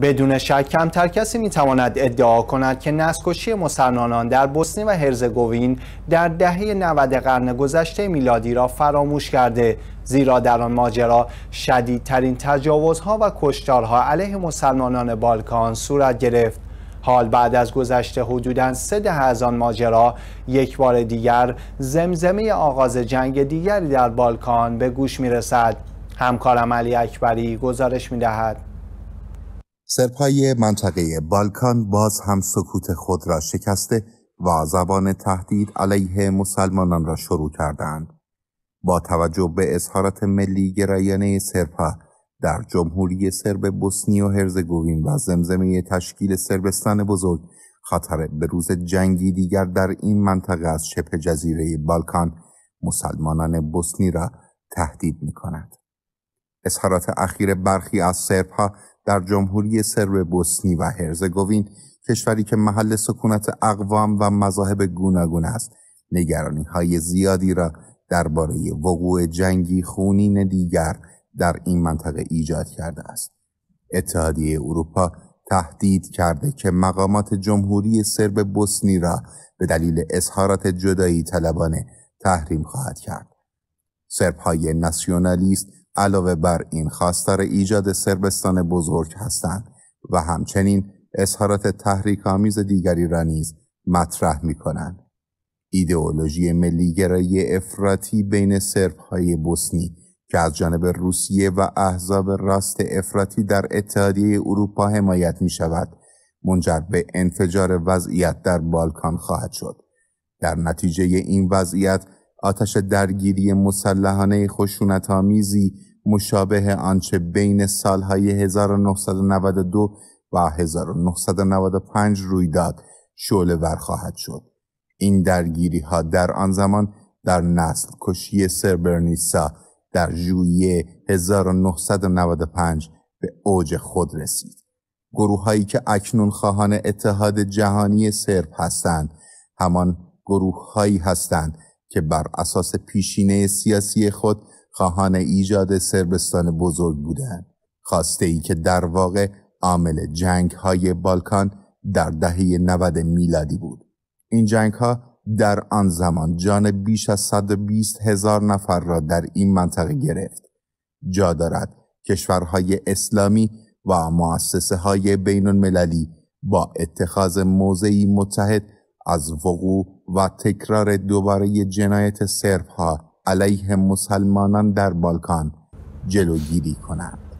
بدون شک کمتر کسی میتواند ادعا کند که نسکشی مسلمانان در بوسنی و هرزگوین در دهه 90 قرن گذشته میلادی را فراموش کرده زیرا در آن ماجرا شدیدترین تجاوزها و کشتارها علیه مسلمانان بالکان صورت گرفت حال بعد از گذشته حدوداً سه ده از آن ماجرا یک بار دیگر زمزمه آغاز جنگ دیگری در بالکان به گوش میرسد همکارم علی اکبری گزارش می دهد. سرپای منطقه بالکان باز هم سکوت خود را شکسته و زبان تهدید علیه مسلمانان را شروع کردند. با توجه به اظهارات ملی گرایانه سرپا در جمهوری سرب بوسنی و هرزگوین و زمزمه تشکیل سربستان بزرگ خاطر به روز جنگی دیگر در این منطقه از شبه جزیره بالکان مسلمانان بوسنی را تهدید می کند. اظهارات اخیر برخی از سربها در جمهوری سرب بوسنی و هرزگوین کشوری که محل سکونت اقوام و مذاهب گوناگون است نگرانی های زیادی را درباره وقوع جنگی خونین دیگر در این منطقه ایجاد کرده است اتحادیه اروپا تهدید کرده که مقامات جمهوری سرب بوسنی را به دلیل اظهارات جدایی طلبانه تحریم خواهد کرد سرب های ناسیونالیست علاوه بر این خواستار ایجاد سربستان بزرگ هستند و همچنین اظهارات آمیز دیگری را نیز مطرح می کنند. ایدئولوژی ملیگرایی افراطی بین سربهای بوسنی که از جانب روسیه و احزاب راست افراطی در اتحادیه اروپا حمایت می شود منجر به انفجار وضعیت در بالکان خواهد شد. در نتیجه این وضعیت آتش درگیری مسلحانه آمیزی مشابه آنچه بین سالهای 1992 و 1995 روی داد شعله ور خواهد شد این درگیری ها در آن زمان در نسل کشی سربرنیسا در ژوئیه 1995 به اوج خود رسید گروه هایی که اکنون خواهان اتحاد جهانی سرب هستند همان گروه هایی هستند که بر اساس پیشینه سیاسی خود خواهان ایجاد سربستان بزرگ بودند خواسته ای که در واقع عامل جنگ های بالکان در دهه 90 میلادی بود این جنگ ها در آن زمان جان بیش از 120 هزار نفر را در این منطقه گرفت جا دارد کشورهای اسلامی و مؤسسه های بین المللی با اتخاذ موضعی متحد از وقوع و تکرار دوباره جنایت سرب ها علیه مسلمانان در بالکان جلوگیری کنند.